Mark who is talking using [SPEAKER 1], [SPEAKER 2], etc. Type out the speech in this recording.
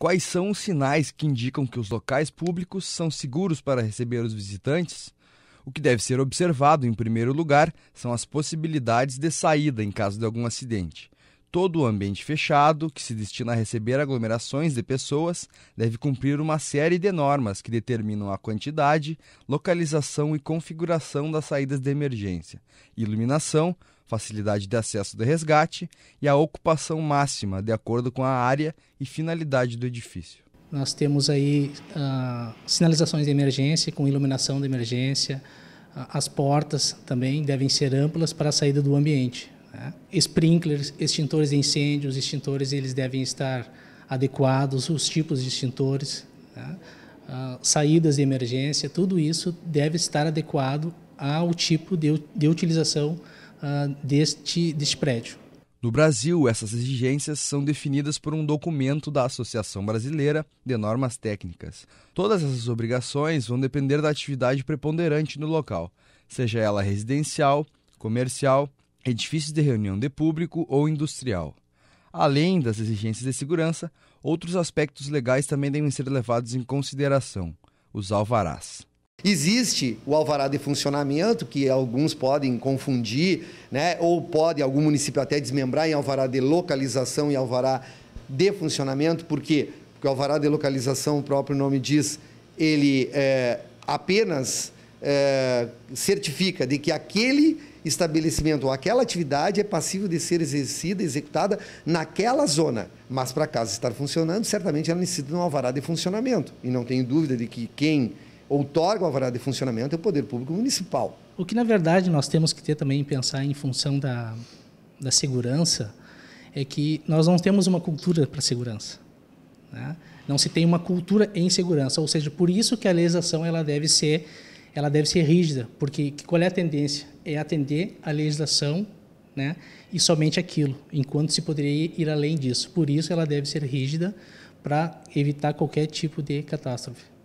[SPEAKER 1] quais são os sinais que indicam que os locais públicos são seguros para receber os visitantes? O que deve ser observado, em primeiro lugar, são as possibilidades de saída em caso de algum acidente. Todo o ambiente fechado, que se destina a receber aglomerações de pessoas, deve cumprir uma série de normas que determinam a quantidade, localização e configuração das saídas de emergência, iluminação, facilidade de acesso de resgate e a ocupação máxima, de acordo com a área e finalidade do edifício.
[SPEAKER 2] Nós temos aí ah, sinalizações de emergência, com iluminação de emergência, ah, as portas também devem ser amplas para a saída do ambiente. Né? Sprinklers, extintores de incêndios, extintores eles devem estar adequados, os tipos de extintores, né? Ah, saídas de emergência, tudo isso deve estar adequado ao tipo de, de utilização ah, deste, deste prédio.
[SPEAKER 1] No Brasil, essas exigências são definidas por um documento da Associação Brasileira de Normas Técnicas. Todas essas obrigações vão depender da atividade preponderante no local, seja ela residencial, comercial edifícios de reunião de público ou industrial. Além das exigências de segurança, outros aspectos legais também devem ser levados
[SPEAKER 3] em consideração: os alvarás. Existe o alvará de funcionamento, que alguns podem confundir, né? ou pode algum município até desmembrar em alvará de localização e alvará de funcionamento, por quê? Porque o alvará de localização, o próprio nome diz, ele é, apenas é, certifica de que aquele estabelecimento ou aquela atividade é passível de ser exercida, executada naquela zona. Mas para a casa estar funcionando, certamente ela necessita de um alvará de funcionamento. E não tenho dúvida de que quem outorga o alvará de funcionamento é o Poder Público Municipal.
[SPEAKER 2] O que, na verdade, nós temos que ter também, pensar em função da, da segurança, é que nós não temos uma cultura para segurança. Né? Não se tem uma cultura em segurança. Ou seja, por isso que a legislação ela deve ser ela deve ser rígida, porque qual é a tendência? É atender à legislação né, e somente aquilo, enquanto se poderia ir além disso. Por isso, ela deve ser rígida para evitar qualquer tipo de catástrofe.